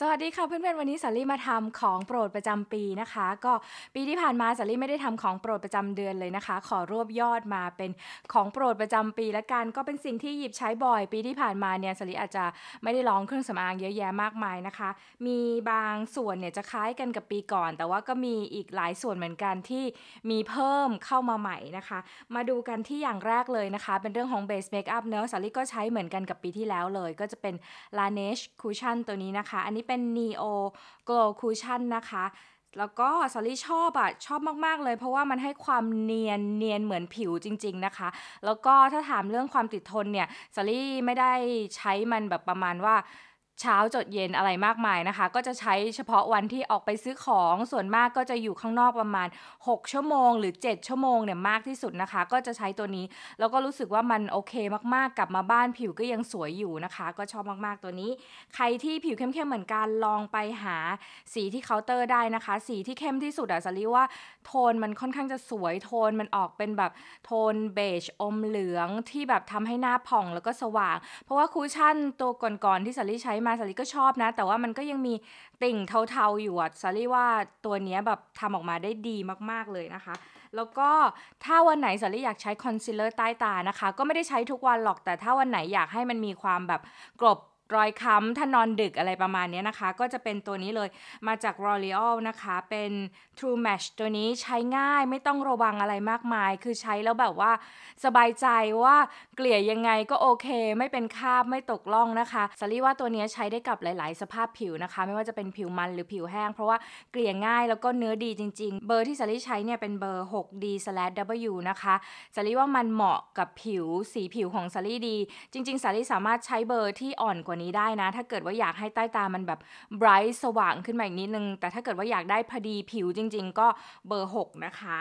สวัสดีค่ะเพื่อนๆวันนี้สัลลี่มาทำของโปรดประจำปีนะคะ ก็ปีที่ผ่านมาสัลลี่ไม่ได้ทำของโปรดประจำเดือนเลยนะคะ ขอรวบยอดมาเป็นของโปรดประจำปีละกันก็เป็นสิ่งที่หยิบใช้บ่อย ปีที่ผ่านมาเนี่ยสัลลี่อาจจะไม่ได้ลองเครื่องสำอางเยอะแยะมากมายนะคะ มีบางส่วนเนี่ยจะคล้ายกันกับปีก่อน แต่ว่าก็มีอีกหลายส่วนเหมือนกันที่มีเพิ่มเข้ามาใหม่นะคะ มาดูกันที่อย่างแรกเลยนะคะ เป็นเรื่องของเบสเมคอัพเนอะสัลลี่ก็ใช้เหมือนกันกับปีที่แล้วเลยก็จะเป็นลาเนชคูชช s h i ตัวนี้นะคะ อันนี้ี้เป็น Neo Glow Cushion นะคะ แล้วก็สอรี่ชอบอะ่ะชอบมาก ๆ เลย เพราะว่ามันให้ความเนียนเนียนเหมือนผิวจริงๆนะคะ แล้วก็ถ้าถามเรื่องความติดทนเนี่ยสอรี่ไม่ได้ใช้มันแบบประมาณว่าเช้าจดเย็นอะไรมากมายนะคะ ก็จะใช้เฉพาะวันที่ออกไปซื้อของส่วนมากก็จะอยู่ข้างนอกประมาณ 6 ชั่วโมง หรือ 7 ชั่วโมงเนี่ยมากที่สุดนะคะ ก็จะใช้ตัวนี้ แล้วก็รู้สึกว่ามันโอเคมากๆ กลับมาบ้านผิวก็ยังสวยอยู่นะคะ ก็ชอบมากๆตัวนี้ใครที่ผิวเข้มๆเหมือนกันลองไปหา สีที่เคาน์เตอร์ได้นะคะสีที่เข้มที่สุดอะสลีว่าโทนมันค่อนข้างจะสวยโทนมันออกเป็นแบบโทนเบจอมเหลืองที่แบบทำให้หน้าผ่องแล้วก็สว่าง เพราะว่าคูชั่นตัวก่อนๆที่สลีใช้มาสาลีก็ชอบนะ แต่ว่ามันก็ยังมีติ่งเทาๆ อยู่อ่ะ สาลีว่าตัวนี้แบบทำออกมาได้ดีมากๆเลยนะคะ แล้วก็ถ้าวันไหนสาลีอยากใช้คอนซีลเลอร์ใต้ ตานะคะ ก็ไม่ได้ใช้ทุกวันหรอกแต่ถ้าวันไหนอยากให้มันมีความแบบกรบรอยค้ำถ้านอนดึกอะไรประมาณนี้นะคะ ก็จะเป็นตัวนี้เลยมาจาก r o r e a l นะคะเป็น True Match ตัวนี้ใช้ง่ายไม่ต้องระวังอะไรมากมาย คือใช้แล้วแบบว่า สบายใจว่าเกลี่ยยังไงก็โอเค ไม่เป็นคราบไม่ตกล่องนะคะสลี่ว่าตัวนี้ใช้ได้กับหลาย ๆ สภาพผิวนะคะ ไม่ว่าจะเป็นผิวมันหรือผิวแห้งเพราะว่าเกลี่ยง่ายแล้วก็เนื้อดีจริง ๆ เบอร์ที่สลี่ใช้เนี่ยเป็นเบอร์ 6D/W นะคะสลี่ว่ามันเหมาะกับผิวสีผิวของสลี่ดี จริง ๆสลี่สามารถใช้เบอร์ที่อ่อนกว่านี้ี้ได้นะถ้าเกิดว่าอยากให้ใต้ตามันแบบไบรท์สว่างขึ้นมาอีกนิดนึง แต่ถ้าเกิดว่าอยากได้พอดีผิวจริงๆ ก็เบอร์ 6 นะคะ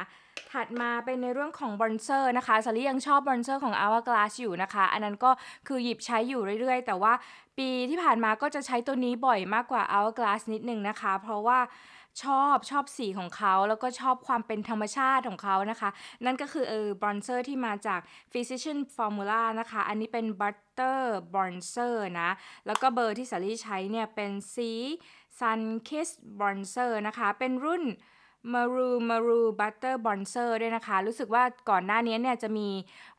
ถัดมาเป็นในเรื่องของบรอนเซอร์นะคะซาลี่ยังชอบบรอนเซอร์ของ Hourglass อยู่นะคะ อันนั้นก็คือหยิบใช้อยู่เรื่อยๆ แต่ว่าปีที่ผ่านมาก็จะใช้ตัวนี้บ่อยมากกว่า Hourglass นิดนึงนะคะ เพราะว่าชอบ ชอบสีของเขาแล้วก็ชอบความเป็นธรรมชาติของเขานะคะ นั่นก็คือเออบรอนเซอร์ที่มาจาก Physician Formula นะคะ อันนี้เป็น Butter Bronzer นะ แล้วก็เบอร์ที่สาลี่ใช้เนี่ย เป็นสี Sun Kiss Bronzer นะคะ เป็นรุ่นมารูมารูบัตเตอร์บอนเซอร์ด้วยนะคะ รู้สึกว่าก่อนหน้านี้เนี่ย จะมี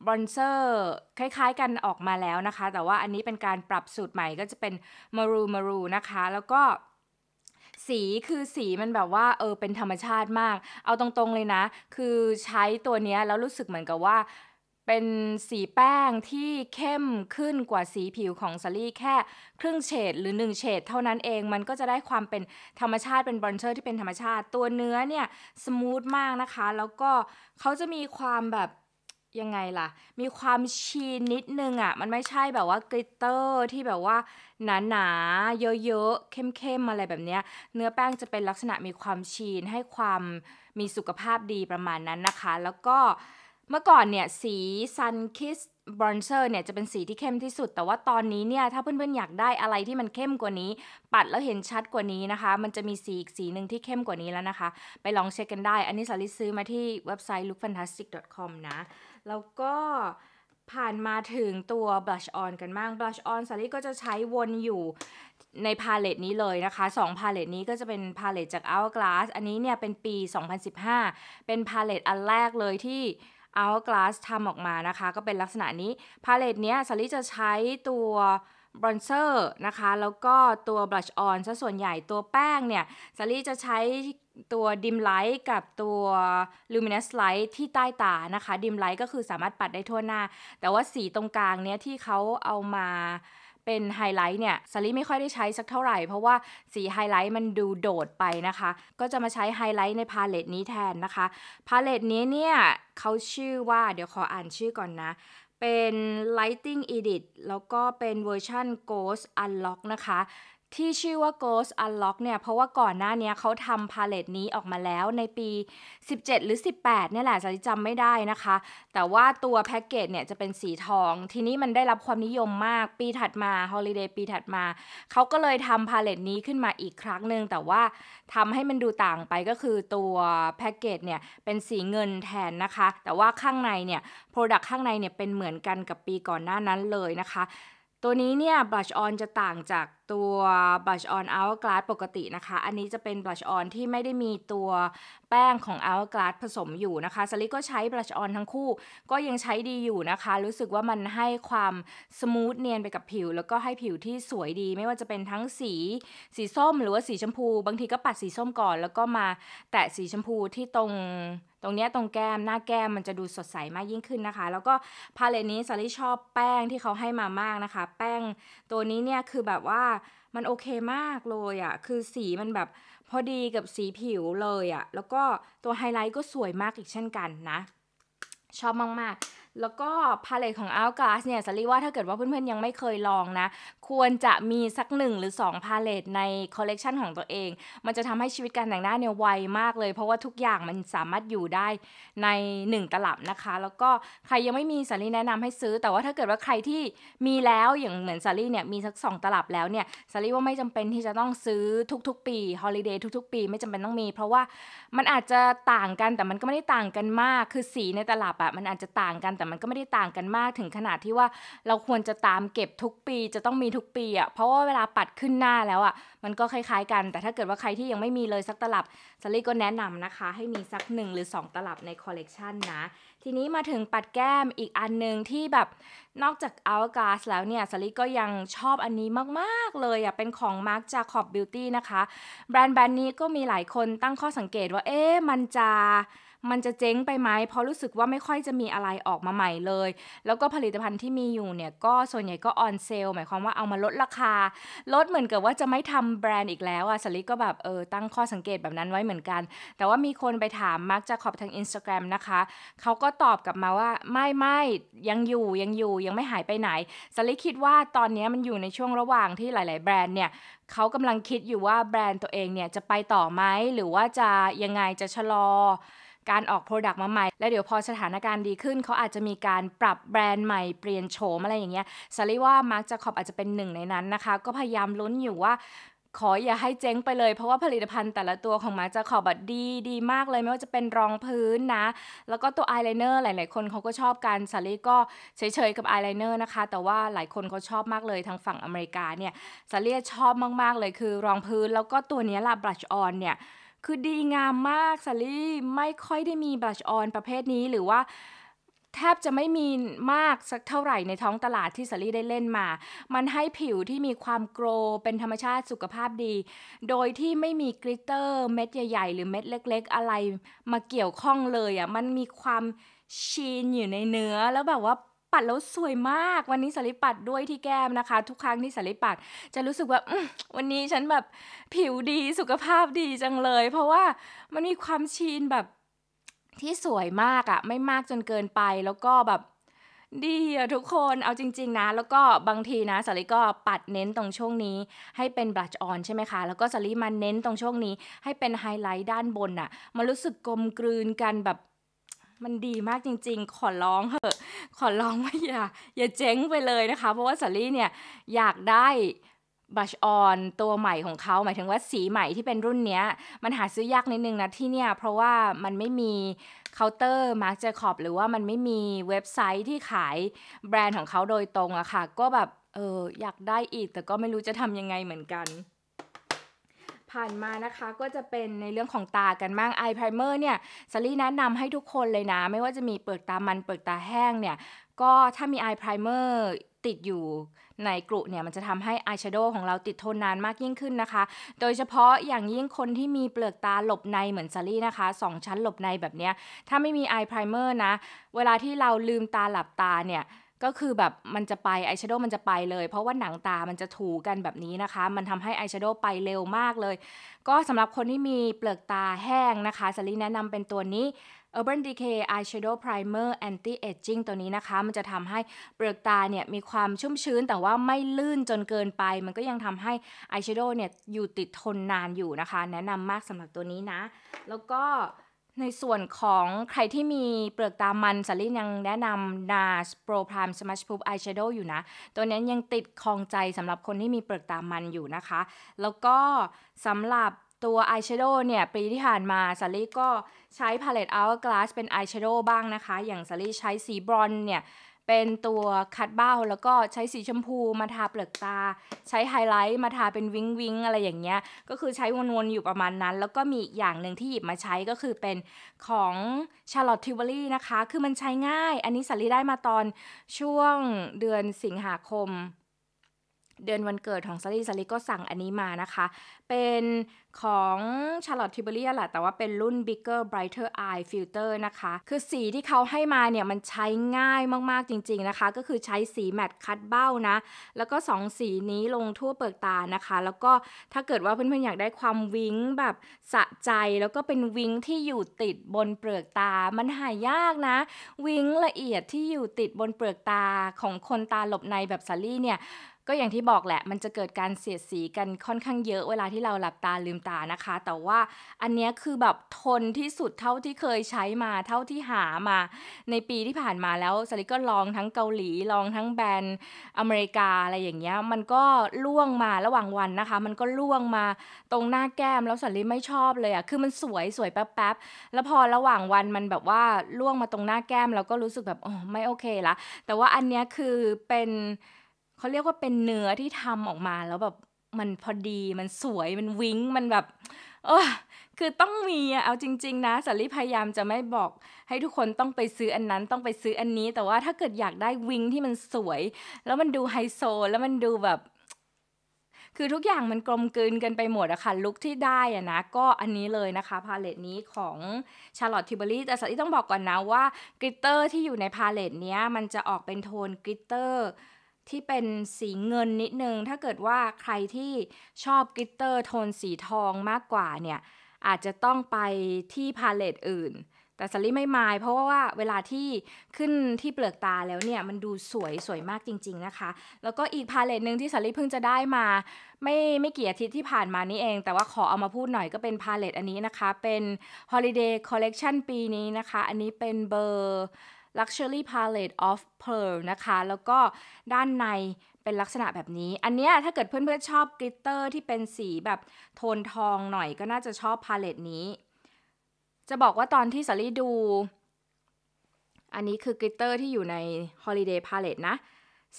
บอนเซอร์คล้าย ๆ กันออกมาแล้วนะคะ แต่ว่าอันนี้เป็นการปรับสูตรใหม่ ก็จะเป็นมารูมารูนะคะแล้วก็สีคือสีมันแบบว่าเออเป็นธรรมชาติมาก เอาตรงๆเลยนะ คือใช้ตัวเนี้ยแล้วรู้สึกเหมือนกับว่าเป็นสีแป้งที่เข้มขึ้นกว่าสีผิวของซารี่แค่ครึ่งเฉดหรือ1เฉดเท่านั้นเองมันก็จะได้ความเป็นธรรมชาติเป็นบรอนเชอร์ ที่เป็นธรรมชาติตัวเนื้อเนี่ยสมูทมากนะคะ แล้วก็เขาจะมีความแบบยังไงล่ะ มีความชีนนิดนึงอะ่ะ มันไม่ใช่แบบว่ากลิตเตอร์ที่แบบว่า หนาหนาเยอะๆเข้มๆอะไรแบบเนี้ย เนื้อแป้งจะเป็นลักษณะมีความชีน ให้ความมีสุขภาพดีประมาณนั้นนะคะ แล้วก็เมื่อก่อนเนี่ย สีซันคิสบรอนเซอร์เนี่ย จะเป็นสีที่เข้มที่สุด แต่ว่าตอนนี้เนี่ย ถ้าเพื่อนๆอยากได้อะไรที่มันเข้มกว่านี้ ปัดแล้วเห็นชัดกว่านี้นะคะ มันจะมีสีอีกสีหนึ่งที่เข้มกว่านี้แล้วนะคะ ไปลองเช็คกันได้ อันนี้สาริซื้อมาที่เว็บไซต์ lookfantastic.com นะแล้วก็ผ่านมาถึงตัว blush on กันบ้าง blush on ซารี่ก็จะใช้วนอยู่ในพาเลตนี้เลยนะคะ2พาเลตนี้ก็จะเป็นพาเลตจาก Hourglass อันนี้เนี่ยเป็นปี 2015 เป็นพาเลตอันแรกเลยที่ Hourglass ทำออกมานะคะ ก็เป็นลักษณะนี้พาเลตเนี้ยซารี่จะใช้ตัวบรอนเซอร์นะคะ แล้วก็ตัวบลัชออนซะส่วนใหญ่ตัวแป้งเนี่ยซารี่จะใช้ตัวดิมไลท์กับตัวลูมิเนสไลท์ที่ใต้ตานะคะดิมไลท์ก็คือสามารถปัดได้ทั่วหน้า แต่ว่าสีตรงกลางเนี้ยที่เขาเอามาเป็นไฮไลท์เนี่ยซารีไม่ค่อยได้ใช้สักเท่าไหร่เพราะว่าสีไฮไลท์มันดูโดดไปนะคะ ก็จะมาใช้ไฮไลท์ในพาเลตนี้แทนนะคะพาเลตนี้เนี่ยเขาชื่อว่าเดี๋ยวขออ่านชื่อก่อนนะ เป็น Lighting Edit แล้วก็เป็นเวอร์ชัน Ghost Unlock นะคะที่ชื่อว่า Ghost Unlock เนี่ย เพราะว่าก่อนหน้านี้เขาทำพาเลตนี้ออกมาแล้วในปี 17 หรือ 18 เนี่ย แหละจะจำไม่ได้นะคะ แต่ว่าตัวแพ็กเกจเนี่ยจะเป็นสีทอง ทีนี้มันได้รับความนิยมมาก ปีถัดมา ฮอลิเดย์ปีถัดมา เขาก็เลยทำพาเลตนี้ขึ้นมาอีกครั้งหนึ่งแต่ว่าทำให้มันดูต่างไปก็คือตัวแพ็กเกจเนี่ยเป็นสีเงินแทนนะคะ แต่ว่าข้างในเนี่ยโปรดักต์ข้างในเนี่ยเป็นเหมือนกันกับปีก่อนหน้านั้นเลยนะคะ ตัวนี้เนี่ยบลัชออนจะต่างจากตัว blush on hourglass ปกตินะคะ อันนี้จะเป็น blush on ที่ไม่ได้มีตัวแป้งของ hourglass ผสมอยู่นะคะสลิก็ใช้ blush on ทั้งคู่ก็ยังใช้ดีอยู่นะคะ รู้สึกว่ามันให้ความ สมูทเนียนไปกับผิว แล้วก็ให้ผิวที่สวยดีไม่ว่าจะเป็นทั้งสีสีส้มหรือว่าสีชมพู บางทีก็ปัดสีส้มก่อน แล้วก็มาแตะสีชมพูที่ตรงตรงนี้ตรงแก้ม หน้าแก้มมันจะดูสดใสมากยิ่งขึ้นนะคะ แล้วก็พาเลตนี้ซารี่ชอบแป้งที่เขาให้มามากนะคะแป้งตัวนี้เนี่ยคือแบบว่ามันโอเคมากเลยอะ่ะ คือสีมันแบบพอดีกับสีผิวเลยอะ่ะ แล้วก็ตัวไฮไลท์ก็สวยมากอีกเช่นกันนะ ชอบมากๆแล้วก็พาเลตของอ o u ก g l a s s เนี่ยสลีว่าถ้าเกิดว่าเพื่อนๆยังไม่เคยลองนะ ควรจะมีสักหนึ่งหรือ2พาเลตในคอลเลกชันของตัวเอง มันจะทำให้ชีวิตการแต่งหน้าเนี่ย ไวมากเลยเพราะว่าทุกอย่างมันสามารถอยู่ได้ใน 1 ตลับนะคะ แล้วก็ใครยังไม่มีสลีแนะนำให้ซื้อ แต่ว่าถ้าเกิดว่าใครที่มีแล้วอย่างเหมือนสลีเนี่ยมีสัก 2 ตลับแล้วเนี่ยสลีว่าไม่จำเป็นที่จะต้องซื้อทุก ๆ ปีฮอลิเดย์ทุกๆ ปีไม่จำเป็นต้องมี เพราะว่ามันอาจจะต่างกันแต่มันก็ไม่ได้ต่างกันมากคือสีในตลับอะมันอาจจะต่างกันแต่แต่มันก็ไม่ได้ต่างกันมากถึงขนาดที่ว่าเราควรจะตามเก็บทุกปีจะต้องมีทุกปีอะ่ะ เพราะว่าเวลาปัดขึ้นหน้าแล้วอะ่ะ มันก็คล้ายๆกัน แต่ถ้าเกิดว่าใครที่ยังไม่มีเลยสักตลับสลี่ก็แนะนำนะคะ ให้มีสัก1หรือ2 ตลับในคอลเลกชันนะ ทีนี้มาถึงปัดแก้มอีกอันหนึ่งที่แบบนอกจาก Hourglass แล้วเนี่ยสลิก็ยังชอบอันนี้มากๆเลยอ่ะเป็นของ Marc Jacob Beauty นะคะแบรนด์แบรนด์นี้ก็มีหลายคนตั้งข้อสังเกตว่าเอ๊ะมันจะมันจะเจ๊งไปไหมเพราะรู้สึกว่าไม่ค่อยจะมีอะไรออกมาใหม่เลย แล้วก็ผลิตภัณฑ์ที่มีอยู่เนี่ยก็ส่วนใหญ่ก็ออนเซลหมายความว่าเอามาลดราคา ลดเหมือนกับว่าจะไม่ทำแบรนด์อีกแล้วอะสลิก็แบบเออตั้งข้อสังเกตแบบนั้นไว้เหมือนกัน แต่ว่ามีคนไปถามมาร์กจะขอบทาง Instagram นะคะ เขาก็ตอบกลับมาว่าไม่ไม่ยังอยู่ยังอยู่ยังไม่หายไปไหน สลิคิดว่าตอนนี้มันอยู่ในช่วงระหว่างที่หลาย ๆ แบรนด์เนี่ยเขากำลังคิดอยู่ว่าแบรนด์ตัวเองเนี่ยจะไปต่อไหมหรือว่าจะยังไงจะชะลอการออกโปรดักต์มาใหม่ แล้วเดี๋ยวพอสถานการณ์ดีขึ้น เขาอาจจะมีการปรับแบรนด์ใหม่เปลี่ยนโฉมอะไรอย่างเงี้ยซารีว่ามาร์กจะขอบอาจจะเป็นหนึ่งในนั้นนะคะ ก็พยายามลุ้นอยู่ว่า ขออย่าให้เจ๊งไปเลย เพราะว่าผลิตภัณฑ์แต่ละตัวของมาร์จะขอบัดดีดีมากเลยไม่ว่าจะเป็นรองพื้นนะ แล้วก็ตัวอายไลเนอร์หลาย ๆ คนเขาก็ชอบกันสารีก็เฉย ๆ กับอายไลเนอร์นะคะแต่ว่าหลายคนเขาชอบมากเลยทางฝั่งอเมริกาเนี่ยสารีชอบมาก ๆ เลยคือรองพื้น แล้วก็ตัวนี้ล่ะบลัชออนเนี่ยคือดีงามมากซัลี่ไม่ค่อยได้มีบลัชออนประเภทนี้หรือว่าแทบจะไม่มีมากสักเท่าไหร่ในท้องตลาดที่สลี่ได้เล่นมา มันให้ผิวที่มีความโกรเป็นธรรมชาติสุขภาพดี โดยที่ไม่มีกลิตเตอร์เม็ดใหญ่ ๆ หรือเม็ดเล็ก ๆ อะไรมาเกี่ยวข้องเลยอะ่ะมันมีความชีนอยู่ในเนื้อแล้วแบบว่าัดแล้วสวยมากวันนี้สลิปัดด้วยที่แก้มนะคะ ทุกครั้งที่สลิปัดจะรู้สึกว่าวันนี้ฉันแบบผิวดีสุขภาพดีจังเลย เพราะว่ามันมีความชีนแบบที่สวยมากอะไม่มากจนเกินไป แล้วก็แบบ ดีอะทุกคนเอาจริง ๆ นะแล้วก็บางทีนะสลิก็ปัดเน้นตรงช่วงนี้ให้เป็นบลัชออนใช่ไหมคะ แล้วก็สลิมาเน้นตรงช่วงนี้ ให้เป็นไฮไลท์ด้านบนอะมันรู้สึกกลมกลืนกันแบบ มันดีมากจริง ๆ ขอร้องเหอะขอร้องว่าอย่าอย่าเจ๊งไปเลยนะคะ เพราะว่าสัลี่เนี่ยอยากได้บัชออนตัวใหม่ของเขาหมายถึงว่าสีใหม่ที่เป็นรุ่นเนี้ย มันหาซื้อยากนิดนึงนะที่เนี่ยเพราะว่ามันไม่มีเคาน์เตอร์มาร์กเจคขอบหรือว่ามันไม่มีเว็บไซต์ที่ขายแบรนด์ของเขาโดยตรงอะค่ะก็แบบเอออยากได้อีกแต่ก็ไม่รู้จะทำยังไงเหมือนกันผ่านมานะคะก็จะเป็นในเรื่องของตากันบ้างไอพายเมอร์เนี่ยซารี่แนะนำให้ทุกคนเลยนะไม่ว่าจะมีเปลือกตามันเปลือกตาแห้งเนี่ยก็ถ้ามีไอพายเมอร์ติดอยู่ในกรุเนี่ยมันจะทำให้อายแชโดว์ของเราติดทนนานมากยิ่งขึ้นนะคะ โดยเฉพาะอย่างยิ่งคนที่มีเปลือกตาหลบในเหมือนซารี่นะคะ2ชั้นหลบในแบบเนี้ยถ้าไม่มีไอพรเมอร์นะ เวลาที่เราลืมตาหลับตาเนี่ยก็คือแบบมันจะไปอายแชโดว์มันจะไปเลย เพราะว่าหนังตามันจะถูกันแบบนี้นะคะ มันทำให้อายแชโดว์ไปเร็วมากเลย ก็สำหรับคนที่มีเปลือกตาแห้งนะคะสลีแนะนำเป็นตัวนี้ Urban Decay Eyeshadow Primer Anti Aging ตัวนี้นะคะ มันจะทำให้เปลือกตาเนี่ยมีความชุ่มชื้น แต่ว่าไม่ลื่นจนเกินไป มันก็ยังทำให้อายแชโดว์เนี่ยอยู่ติดทนนานอยู่นะคะ แนะนำมากสำหรับตัวนี้นะ แล้วก็ในส่วนของใครที่มีเปลือกตามันสลินยังแนะนำนาสโปรพรามสมัชพู h อายแชโด e อยู่นะ ตัวนี้ยังติดคองใจสำหรับคนที่มีเปลือกตามันอยู่นะคะ แล้วก็สำหรับตัวอายแชโดว์เนี่ยปีที่ผ่านมาซาลี่ก็ใช้พาเลตอัลกลาสเป็นอายแชโดว์บ้างนะคะ อย่างซาลี่ใช้สีบรอนเนี่ยเป็นตัวคัดเบ้าแล้วก็ใช้สีชมพู มาทาเปลือกตา ใช้ไฮไลท์มาทาเป็นวิงวิงอะไรอย่างเงี้ยก็คือใช้วนๆอยู่ประมาณนั้น แล้วก็มีอีกอย่างหนึ่งที่หยิบมาใช้ก็คือเป็นของชาร์ลอต t ิว i บอรี่นะคะ คือมันใช้ง่าย อันนี้สัลลี่ได้มาตอนช่วงเดือนสิงหาคมเดือนวันเกิดของซารีซารีก็สั่งอันนี้มานะคะ เป็นของชาร์ลอตทิเบอรี่แหละแต่ว่าเป็นรุ่น Bigger Brighter Eye Filter นะคะ คือสีที่เขาให้มาเนี่ย มันใช้ง่ายมาก ๆ จริงๆนะคะ ก็คือใช้สีแมตต์คัดเบ้านะ แล้วก็ 2 สีนี้ลงทั่วเปลือกตานะคะ แล้วก็ถ้าเกิดว่าเพื่อนๆอยากได้ความวิงแบบสะใจ แล้วก็เป็นวิงที่อยู่ติดบนเปลือกตา มันหายากนะ วิงละเอียดที่อยู่ติดบนเปลือกตาของคนตาหลบในแบบซารีเนี่ยก็อย่างที่บอกแหละมันจะเกิดการเสียดสีกันค่อนข้างเยอะ เวลาที่เราหลับตาลืมตานะคะ แต่ว่าอันนี้คือแบบ ทนที่สุดเท่าที่เคยใช้มาเท่าที่หามา ในปีที่ผ่านมาแล้ว สลิก็ลองทั้งเกาหลีลองทั้งแบรนด์ อเมริกาอะไรอย่างเงี้ยมันก็ล่วงมาระหว่างวันนะคะ มันก็ล่วงมาตรงหน้าแก้มแล้วสลิไม่ชอบเลยอะคือมันสวยสวยแป๊บๆแล้วพอระหว่างวันมันแบบว่าล่วงมาตรงหน้าแก้มเราก็รู้สึกแบบโอ้ไม่โอเคละแต่ว่าอันนี้คือเป็นเขาเรียกว่าเป็นเนื้อที่ทำออกมาแล้วแบบมันพอดีมันสวยมันวิ้งมันแบบเออคือต้องมีอะเอาจริง ๆนะ สารีพยายามจะไม่บอก ให้ทุกคนต้องไปซื้ออันนั้นต้องไปซื้ออันนี้ แต่ว่าถ้าเกิดอยากได้วิงที่มันสวย แล้วมันดูไฮโซ แล้วมันดูแบบ คือทุกอย่างมันกลมกลืนกันไปหมดอะค่ะลุคที่ได้อะนะ ก็อันนี้เลยนะคะพาเลตนี้ของชาร์ลอตทิเบอรี่แต่สั์ที่ต้องบอกก่อนนะว่ากริตเตอร์ที่อยู่ในพาเลตเนี้ยมันจะออกเป็นโทนกริตเตอร์ที่เป็นสีเงินนิดนึง ถ้าเกิดว่าใครที่ชอบกิตเตอร์โทนสีทองมากกว่าเนี่ยอาจจะต้องไปที่พาเลตอื่น แต่สลี่ไม่มาย เพราะว่าเวลาที่ขึ้นที่เปลือกตาแล้วเนี่ย มันดูสวยสวยมากจริง ๆนะคะ แล้วก็อีกพาเลตหนึ่งที่สลี่เพิ่งจะได้มาไม่ไม่กี่อาทิตย์ที่ผ่านมานี้เอง แต่ว่าขอเอามาพูดหน่อยก็เป็นพาเลตอันนี้นะคะ เป็น Holiday Collection ปีนี้นะคะ อันนี้เป็นเบอร์ Luxury Palette of Pearl นะคะ แล้วก็ด้านในเป็นลักษณะแบบนี้ อันเนี้ยถ้าเกิดเพื่อนๆชอบกลิตเตอร์ที่เป็นสีแบบโทนทองหน่อยก็น่าจะชอบพาเลตนี้ จะบอกว่าตอนที่สลรีดู อันนี้คือกลิตเตอร์ที่อยู่ใน Holiday Palette นะ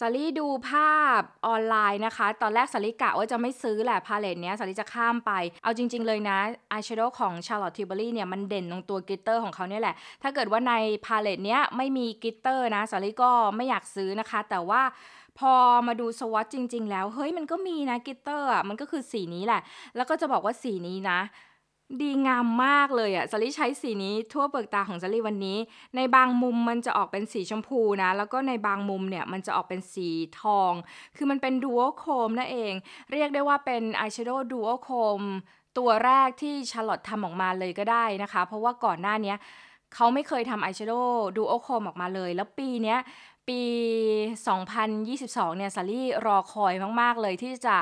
สลีดูภาพออนไลน์นะคะ ตอนแรกสลีกะว่าจะไม่ซื้อแหละพาเลตเนี้ยสลีจะข้ามไปเอาจริงๆเลยนะอายแชโดว์ของชาร์ลอตทิวเบอรี่เนี่ยมันเด่นตรงตัวกิตเตอร์ของเขาเนี่ยแหละ ถ้าเกิดว่าในพาเลตเนี้ยไม่มีกิตเตอร์นะสลีก็ไม่อยากซื้อนะคะ แต่ว่าพอมาดูสวอตจริงๆแล้ว เฮ้ยมันก็มีนะกิตเตอร์อ่ะมันก็คือสีนี้แหละ แล้วก็จะบอกว่าสีนี้นะดีงามมากเลยอะ่ะจลี่ใช้สีนี้ทั่วเปลือกตาของจลี่วันนี้ ในบางมุมมันจะออกเป็นสีชมพูนะ แล้วก็ในบางมุมเนี่ยมันจะออกเป็นสีทอง คือมันเป็นดูโอโคมนั่นเอง เรียกได้ว่าเป็นอายแชโดว์ดูโอโคมตัวแรกที่ชาร์ลอตทำออกมาเลยก็ได้นะคะ เพราะว่าก่อนหน้านี้เขาไม่เคยทำอายแชโดว์ดูโอโคมออกมาเลย แล้วปีนี้ปี 2022เนี่ยซารี่รอคอยมากๆเลยที่จะ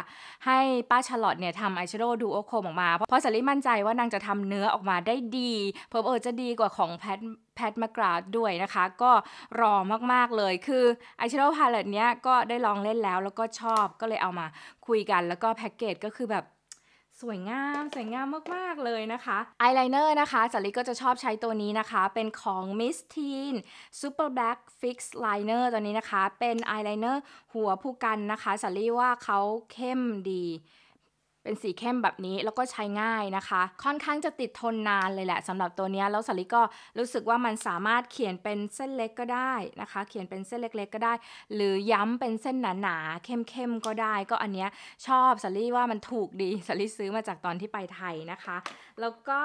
ให้ป้าชลอตเนี่ยทำอายแชโดว์ดูโอโคมออกมา เพราะซารี่มั่นใจว่านางจะทำเนื้อออกมาได้ดีเพิ่มเออจะดีกว่าของแพทแพทมากราดด้วยนะคะก็รอมากๆเลย คืออายแชโดว์พาเลตเนี้ยก็ได้ลองเล่นแล้วแล้วก็ชอบก็เลยเอามาคุยกัน แล้วก็แพ็กเกจก็คือแบบสวยงามสวยงามมาก ๆ เลยนะคะอายไลเนอร์นะคะสลิก็จะชอบใช้ตัวนี้นะคะ เป็นของ Miss Teen Super Black Fix Liner ตัวนี้นะคะเป็นอายไลเนอร์หัวผู้กันนะคะสลิว่าเขาเข้มดีเป็นสีเข้มแบบนี้แล้วก็ใช้ง่ายนะคะ ค่อนข้างจะติดทนนานเลยแหละสำหรับตัวนี้แล้วสลิก็รู้สึกว่ามันสามารถเขียนเป็นเส้นเล็กก็ได้นะคะ เขียนเป็นเส้นเล็กๆก็ได้หรือย้ำเป็นเส้นหนาๆเข้มๆก็ได้ ก็อันเนี้ยชอบสลิ่ว่ามันถูกดีสลิ่ซื้อมาจากตอนที่ไปไทยนะคะแล้วก็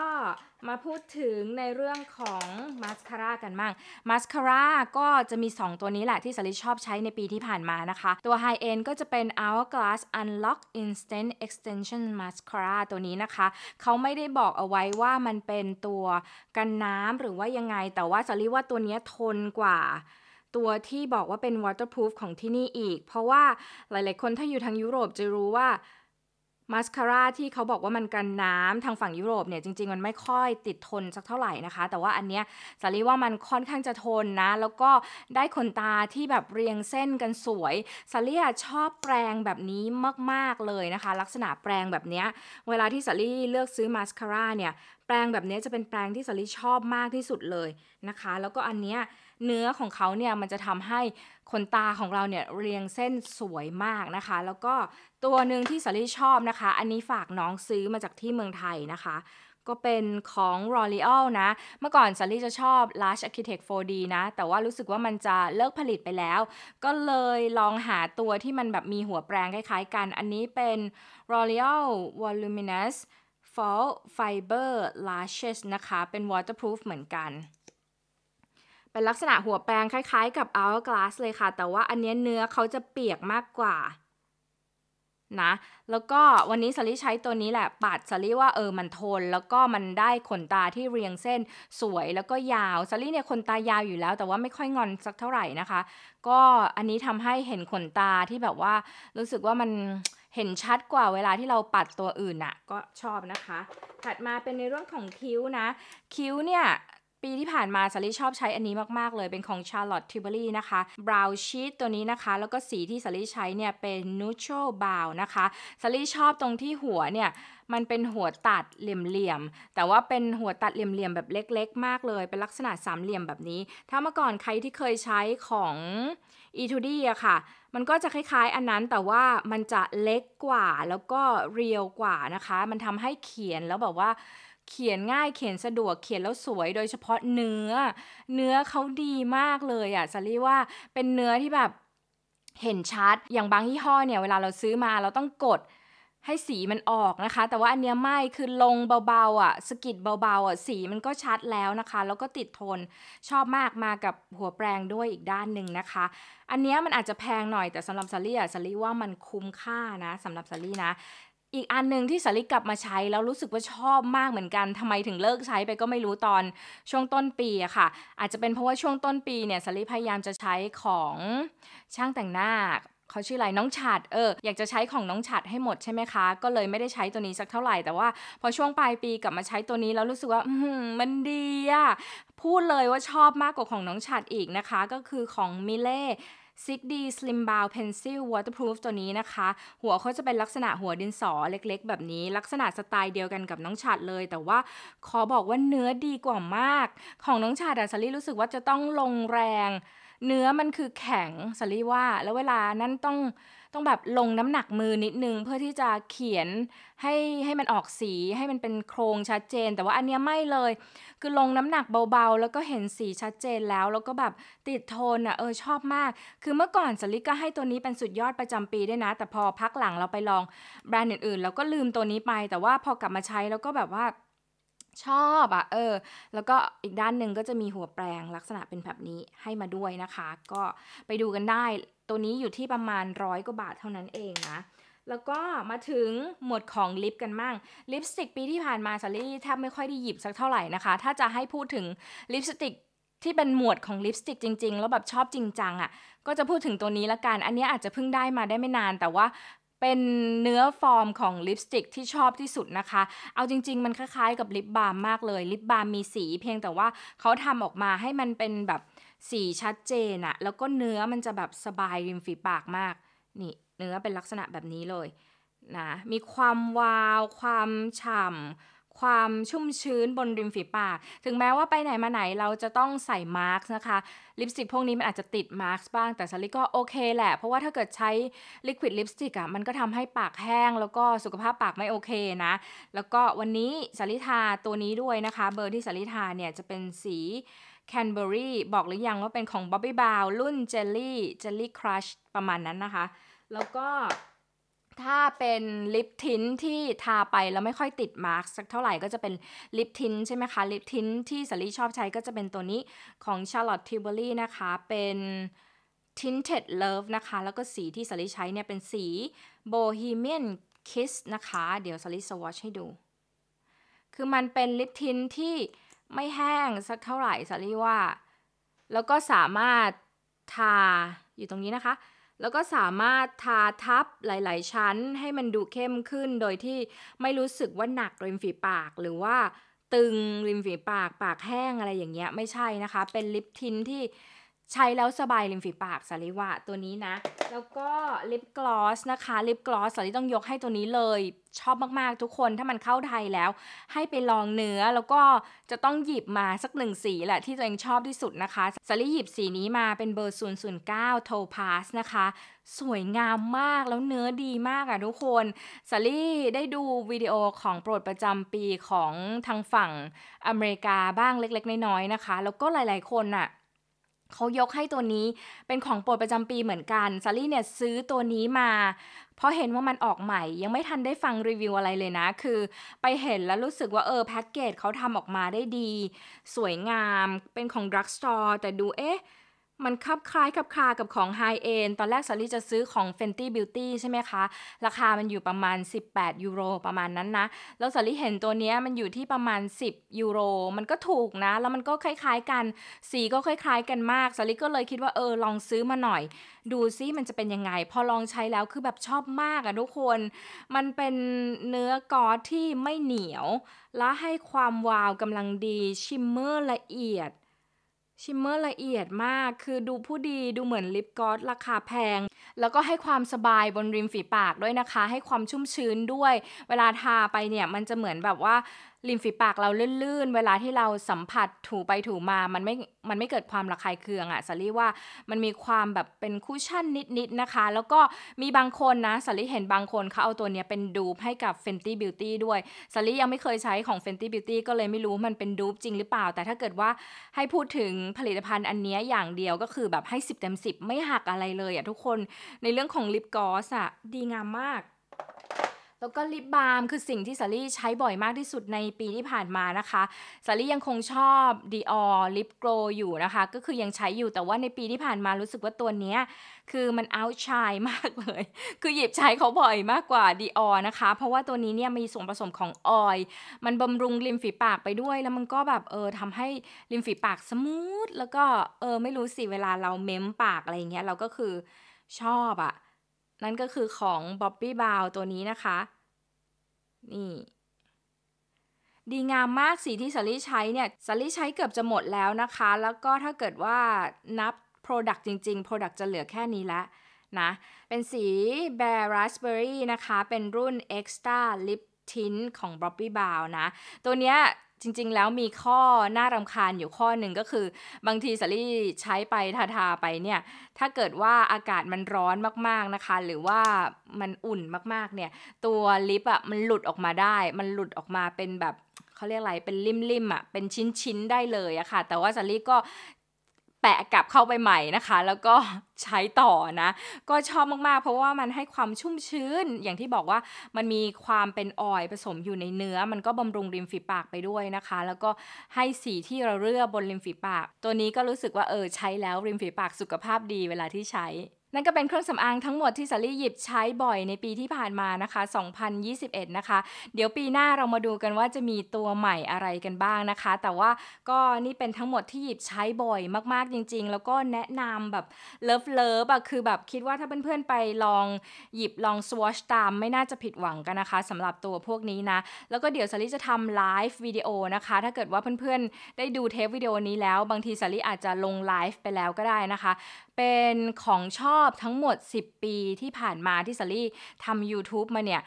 มาพูดถึงในเรื่องของมาสคาร่ากันบ้าง มาสคาร่าก็จะมี 2 ตัวนี้แหละที่สลิชอบใช้ในปีที่ผ่านมานะคะ ตัว High End ก็จะเป็น Hourglass Unlock Instant Extension Mascara ตัวนี้นะคะ เขาไม่ได้บอกเอาไว้ว่ามันเป็นตัวกันน้ำหรือว่ายังไง แต่ว่าสลิว่าตัวนี้ทนกว่า ตัวที่บอกว่าเป็น waterproof ของที่นี่อีก เพราะว่าหลาย ๆ คนถ้าอยู่ทางยุโรปจะรู้ว่ามาสคาร่าที่เขาบอกว่ามันกันน้ำทางฝั่งยุโรปเนี่ยจริงๆมันไม่ค่อยติดทนสักเท่าไหร่นะคะ แต่ว่าอันเนี้ยสาลีว่ามันค่อนข้างจะทนนะ แล้วก็ได้ขนตาที่แบบเรียงเส้นกันสวยสาลีชอบแปรงแบบนี้มากๆเลยนะคะ ลักษณะแปรงแบบเนี้ยเวลาที่สาลีเลือกซื้อมาสคาร่าเนี่ยแปรงแบบนี้จะเป็นแปรงที่สาลีชอบมากที่สุดเลยนะคะแล้วก็อันเนี้ยเนื้อของเขาเนี่ยมันจะทำให้ขนตาของเราเนี่ยเรียงเส้นสวยมากนะคะ แล้วก็ตัวหนึ่งที่สลี่ชอบนะคะ อันนี้ฝากน้องซื้อมาจากที่เมืองไทยนะคะ ก็เป็นของ r o r e a l นะ เมื่อก่อนซัลลี่จะชอบ Lush Architect 4D นะ แต่ว่ารู้สึกว่ามันจะเลิกผลิตไปแล้ว ก็เลยลองหาตัวที่มันแบบมีหัวแปรงคล้ายๆกัน อันนี้เป็น r o r e a l Voluminous Fall Fiber Lashes นะคะ เป็น waterproof เหมือนกันเป็นลักษณะหัวแปรงคล้ายๆกับ hourglass เลยค่ะ แต่ว่าอันนี้เนื้อเขาจะเปียกมากกว่านะ แล้วก็วันนี้สลิใช้ตัวนี้แหละปัดสลิว่าเออมันทน แล้วก็มันได้ขนตาที่เรียงเส้นสวยแล้วก็ยาวสลิเนี่ยขนตายาวอยู่แล้ว แต่ว่าไม่ค่อยงอนสักเท่าไหร่นะคะ ก็อันนี้ทำให้เห็นขนตาที่แบบว่ารู้สึกว่ามันเห็นชัดกว่าเวลาที่เราปัดตัวอื่นอ่ะก็ชอบนะคะ ถัดมาเป็นในเรื่องของคิ้วนะ คิ้วเนี่ยปีที่ผ่านมาซารี่ชอบใช้อันนี้มาก ๆ เลย เป็นของ Charlotte Tilbury นะคะบราวชีตตัวนี้นะคะแล้วก็สีที่ซารี่ใช้เนี่ยเป็น neutral brow นะคะซารี่ชอบตรงที่หัวเนี่ยมันเป็นหัวตัดเหลี่ยมๆแต่ว่าเป็นหัวตัดเหลี่ยมๆแบบเล็ก ๆ มากเลยเป็นลักษณะสามเหลี่ยมแบบนี้ ถ้าเมื่อก่อนใครที่เคยใช้ของ e t u d y อะค่ะ มันก็จะคล้ายๆ อันนั้นแต่ว่ามันจะเล็กกว่าแล้วก็เรียวกว่านะคะ มันทำให้เขียนแล้วแบบว่าเขียนง่ายเขียนสะดวกเขียนแล้วสวยโดยเฉพาะเนื้อ เนื้อเขาดีมากเลยอะ่ะซารี่ว่าเป็นเนื้อที่แบบเห็นชัดอย่างบางยี่ห้อเนี่ยเวลาเราซื้อมาเราต้องกดให้สีมันออกนะคะ แต่ว่าอันเนี้ยไม่คือลงเบาๆอ่ะสกิดเบา ๆ อ่ะ สีมันก็ชัดแล้วนะคะ แล้วก็ติดทนชอบมากมากับหัวแปรงด้วยอีกด้านหนึ่งนะคะ อันเนี้ยมันอาจจะแพงหน่อยแต่สำหรับซารี่อ่ะซารี่ว่ามันคุ้มค่านะ สำหรับซารี่นะอีกอันหนึ่งที่สาลิกกลับมาใช้แล้วรู้สึกว่าชอบมากเหมือนกันทำไมถึงเลิกใช้ไปก็ไม่รู้ตอนช่วงต้นปีอะค่ะ อาจจะเป็นเพราะว่าช่วงต้นปีเนี่ยสาลิพยายามจะใช้ของช่างแต่งหน้าเขาชื่ออะไรน้องฉัดเอออยากจะใช้ของน้องฉัดให้หมดใช่ไหมคะก็เลยไม่ได้ใช้ตัวนี้สักเท่าไหร่แต่ว่าพอช่วงปลายปีกลับมาใช้ตัวนี้แล้วรู้สึกว่าอืมันดีอะพูดเลยว่าชอบมากกว่าของน้องฉัดอีกนะคะ ก็คือของมิเล 6D Slim Bound Pencil Waterproof ตัวนี้นะคะ หัวเขาจะเป็นลักษณะหัวดินสอเล็กๆ แบบนี้ ลักษณะสไตล์เดียวกันกับน้องฉาดเลย แต่ว่าขอบอกว่าเนื้อดีกว่ามาก ของน้องฉาดอะซารี่รู้สึกว่าจะต้องลงแรงเนื้อมันคือแข็งสลีว่า แล้วเวลานั้นต้องต้องแบบลงน้ำหนักมือนิดนึง เพื่อที่จะเขียนให้ให้มันออกสีให้มันเป็นโครงชัดเจน แต่ว่าอันเนี้ยไม่เลย คือลงน้ำหนักเบาๆแล้วก็เห็นสีชัดเจนแล้ว แล้วก็แบบติดโทนอ่ะเออชอบมาก คือเมื่อก่อนสลิกก็ให้ตัวนี้เป็นสุดยอดประจำปีด้วยนะ แต่พอพักหลังเราไปลองแบรนด์อื่นๆเราก็ลืมตัวนี้ไปแต่ว่าพอกลับมาใช้แล้วก็แบบว่าชอบอะเออแล้วก็อีกด้านหนึ่งก็จะมีหัวแปรงลักษณะเป็นแบบนี้ให้มาด้วยนะคะ ก็ไปดูกันได้ตัวนี้อยู่ที่ประมาณร้อยกว่าบาทเท่านั้นเองนะแล้วก็มาถึงหมวดของลิปกันมั่งลิปสติกปีที่ผ่านมาซารี่แทบไม่ค่อยได้หยิบสักเท่าไหร่นะคะถ้าจะให้พูดถึงลิปสติก ที่เป็นหมวดของลิปสติกจริงๆแล้วแบบชอบจริงจังอะ่ะก็จะพูดถึงตัวนี้ละกันอันนี้อาจจะเพิ่งได้มาได้ไม่นานแต่ว่าเป็นเนื้อฟอร์มของลิปสติกที่ชอบที่สุดนะคะ เอาจริงๆมันคล้ายๆกับลิปบาล์มมากเลย ลิปบาล์มมีสีเพียงแต่ว่าเขาทำออกมาให้มันเป็นแบบสีชัดเจนอะแล้วก็เนื้อมันจะแบบสบายริมฝีปากมาก นี่เนื้อเป็นลักษณะแบบนี้เลยนะ มีความวาวความฉ่ำความชุ่มชื้นบนริมฝีปาก ถึงแม้ว่าไปไหนมาไหนเราจะต้องใส่มาร์กนะคะลิปสติกพวกนี้มันอาจจะติดมาร์กบ้างแต่สลิกก็โอเคแหละ เพราะว่าถ้าเกิดใช้ลิควิดลิปสติกอ่ะมันก็ทำให้ปากแห้งแล้วก็สุขภาพปากไม่โอเคนะ แล้วก็วันนี้สลิทาตัวนี้ด้วยนะคะ เบอร์ที่สลิทาเนี่ยจะเป็นสีแคนเบอรี่บอกหรือยังว่าเป็นของบ๊อบบี้บาวรุ่นเจลลี่เจลลี่ครัชประมาณนั้นนะคะ แล้วก็ถ้าเป็นลิปทินที่ทาไปแล้วไม่ค่อยติดมาร์กสักเท่าไหร่ก็จะเป็นลิปทินใช่ไหมคะลิปทินที่สลีชอบใช้ก็จะเป็นตัวนี้ของ Charlotte Tilbury นะคะ เป็น Tinted Love นะคะแล้วก็สีที่สลีใช้เนี่ยเป็นสี Bohemian Kiss นะคะ เดี๋ยวสลีสวอชให้ดูคือมันเป็นลิปทินที่ไม่แห้งสักเท่าไหร่สลีว่า แล้วก็สามารถทาอยู่ตรงนี้นะคะแล้วก็สามารถทาทับหลาย ๆ ชั้นให้มันดูเข้มขึ้นโดยที่ไม่รู้สึกว่าหนักริมฝีปาก หรือว่าตึงริมฝีปากปากแห้งอะไรอย่างเงี้ยไม่ใช่นะคะ เป็นลิปทินที่ใช้แล้วสบายริมฝีปากสาลิวะตัวนี้นะ แล้วก็ลิปกลอสนะคะลิปกลอสสาลิต้องยกให้ตัวนี้เลยชอบมากๆทุกคนถ้ามันเข้าไทยแล้ว ให้ไปลองเนื้อแล้วก็จะต้องหยิบมาสักหนึ่งสีแหละที่ตัวเองชอบที่สุดนะคะ สาลิหยิบสีนี้มาเป็นเบอร์ศศููนนยย์์เก้าโทพาสนะคะ สวยงามมากแล้วเนื้อดีมากอะ่ะทุกคน สาลิได้ดูวิดีโอของโปรดประจำปีของทางฝั่งอเมริกาบ้างเล็ก ๆน้อยๆนะคะ แล้วก็หลายๆคนอะ่ะเขายกให้ตัวนี้เป็นของโปรดประจำปีเหมือนกัน ซารี่เนี่ยซื้อตัวนี้มา เพราะเห็นว่ามันออกใหม่ ยังไม่ทันได้ฟังรีวิวอะไรเลยนะ คือไปเห็นแล้วรู้สึกว่า เออ แพ็กเกจเขาทำออกมาได้ดี สวยงามเป็นของดรักสตอร์แต่ดูเอ๊ะมันคับคล้ายคับคากับของไฮเอนตอนแรกซารี่จะซื้อของ Fenty Beauty ใช่ไหมคะ ราคามันอยู่ประมาณ 18ยูโรประมาณนั้นนะ แล้วซารี่เห็นตัวนี้มันอยู่ที่ประมาณ 10ยูโรมันก็ถูกนะ แล้วมันก็คล้าย ๆกันสีก็คล้ายๆ กันมากซารี่ก็เลยคิดว่าเออลองซื้อมาหน่อย ดูซิมันจะเป็นยังไง พอลองใช้แล้วคือแบบชอบมากอะทุกคนมันเป็นเนื้อกอที่ไม่เหนียวและให้ความวาวกำลังดีชิมเมอร์ละเอียดชิมเมอร์ละเอียดมาก คือดูผู้ดี ดูเหมือนลิปกอสราคาแพง แล้วก็ให้ความสบายบนริมฝีปากด้วยนะคะ ให้ความชุ่มชื้นด้วย เวลาทาไปเนี่ย มันจะเหมือนแบบว่าริมฝีปากเราลื่นๆ เวลาที่เราสัมผัสถูไปถูมา มันไม่ มันไม่เกิดความระคายเคืองอะ่ะสัลี่ว่ามันมีความแบบเป็นคุชชั่นนิด ๆ นะคะ แล้วก็มีบางคนนะสัลี่เห็นบางคนเขาเอาตัวเนี้ยเป็นดูปให้กับ Fenty Beauty ด้วยสัลี่ยังไม่เคยใช้ของ Fenty Beauty ก็เลยไม่รู้มันเป็นดูปจริงหรือเปล่า แต่ถ้าเกิดว่าให้พูดถึงผลิตภัณฑ์อันเนี้ยอย่างเดียวก็คือแบบให้10เต็ม10ไม่หักอะไรเลยอะ่ะทุกคนในเรื่องของลิปกอสอะ่ะดีงามมากแล้วก็ลิปบาล์มคือสิ่งที่สาลี่ใช้บ่อยมากที่สุดในปีที่ผ่านมานะคะสาลี่ยังคงชอบดีออลิปโกลอยู่นะคะ ก็คือยังใช้อยู่แต่ว่าในปีที่ผ่านมารู้สึกว่าตัวเนี้ย คือมันเอาชายมากเลย คือหยิบใช้เขาบ่อยมากกว่าดีออนะคะ เพราะว่าตัวนี้เนี่ยมีส่วนผสมของออยมันบำรุงริมฝีปากไปด้วยแล้วมันก็แบบเออทำให้ริมฝีปากสมูทแล้วก็เออไม่รู้สิเวลาเราเม้มปากอะไรเงี้ย เราก็คือชอบอะ่ะนั่นก็คือของบ๊อบบี้บาวตัวนี้นะคะนี่ดีงามมากสีที่สลี่ใช้เนี่ยสลี่ใช้เกือบจะหมดแล้วนะคะ แล้วก็ถ้าเกิดว่านับ Product จริงๆ Product จะเหลือแค่นี้แล้วนะเป็นสี Bear Raspberry นะคะ เป็นรุ่น Extra Lip Tint ของ b o b b y b บ o w นะ ตัวเนี้ยจริง ๆ แล้วมีข้อน่ารำคาญอยู่ข้อหนึ่งก็คือบางทีสลี่ใช้ไปทาทาไปเนี่ยถ้าเกิดว่าอากาศมันร้อนมาก ๆ นะคะ หรือว่ามันอุ่นมาก ๆ เนี่ยตัวลิปอะ่ะมันหลุดออกมาได้มันหลุดออกมาเป็นแบบเขาเรียกอะไรเป็นริมๆอะ่ะเป็นชิ้นๆ ได้เลยอะค่ะแต่ว่าสลี่ก็แปะกลับเข้าไปใหม่นะคะ แล้วก็ใช้ต่อนะ ก็ชอบมาก ๆ เพราะว่ามันให้ความชุ่มชื้นอย่างที่บอกว่ามันมีความเป็น ออยผสมอยู่ในเนื้อมันก็บำรุงริมฝีปากไปด้วยนะคะ แล้วก็ให้สีที่เราเรือบนริมฝีปาก ตัวนี้ก็รู้สึกว่า เออใช้แล้วริมฝีปากสุขภาพดีเวลาที่ใช้นั่นก็เป็นเครื่องสำอางทั้งหมดที่สาลี่หยิบใช้บ่อยในปีที่ผ่านมานะคะ 2021 นะคะ เดี๋ยวปีหน้าเรามาดูกันว่าจะมีตัวใหม่อะไรกันบ้างนะคะ แต่ว่าก็นี่เป็นทั้งหมดที่หยิบใช้บ่อยมากๆจริงๆ แล้วก็แนะนำแบบ เลิฟเลิฟอะคือแบบคิดว่าถ้าเพื่อนๆไปลองหยิบลองสวอชตามไม่น่าจะผิดหวังกันนะคะสำหรับตัวพวกนี้นะ แล้วก็เดี๋ยวสาลี่จะทำไลฟ์วิดีโอนะคะ ถ้าเกิดว่าเพื่อนๆ ได้ดูเทปวิดีโอนี้แล้ว บางทีสาลี่อาจจะลงไลฟ์ไปแล้วก็ได้นะคะ เป็นของชอบอบทั้งหมด 10 ปีที่ผ่านมาที่สลี่ทำ YouTube มาเนี่ย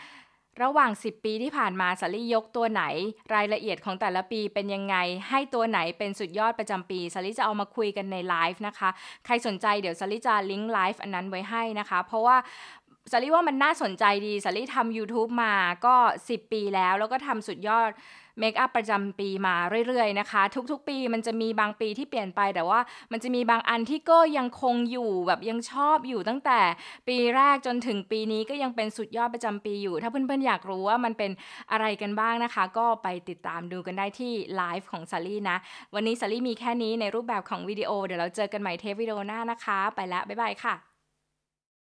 ระหว่าง 10 ปีที่ผ่านมาสลี่ยกตัวไหน รายละเอียดของแต่ละปีเป็นยังไง ให้ตัวไหนเป็นสุดยอดประจำปีสลี่จะเอามาคุยกันในไลฟ์นะคะ ใครสนใจเดี๋ยวสลี่จะลิงก์ไลฟ์อันนั้นไว้ให้นะคะ เพราะว่าสลี่ว่ามันน่าสนใจดีสลี่ทำ YouTube มาก็ 10 ปีแล้วแล้วก็ทำสุดยอดเมคอัพประจำปีมาเรื่อยๆนะคะ ทุกๆ ปีมันจะมีบางปีที่เปลี่ยนไปแต่ว่า มันจะมีบางอันที่ก็ยังคงอยู่แบบยังชอบอยู่ตั้งแต่ปีแรกจนถึงปีนี้ก็ยังเป็นสุดยอดประจำปีอยู่ ถ้าเพื่อนๆอยากรู้ว่ามันเป็นอะไรกันบ้างนะคะ ก็ไปติดตามดูกันได้ที่ไลฟ์ของซารี่นะวันนี้ซารี่มีแค่นี้ในรูปแบบของวิดีโอเดี๋ยวเราเจอกันใหม่เทปวิดีโอหน้านะคะ ไปละบ๊ายบายค่ะ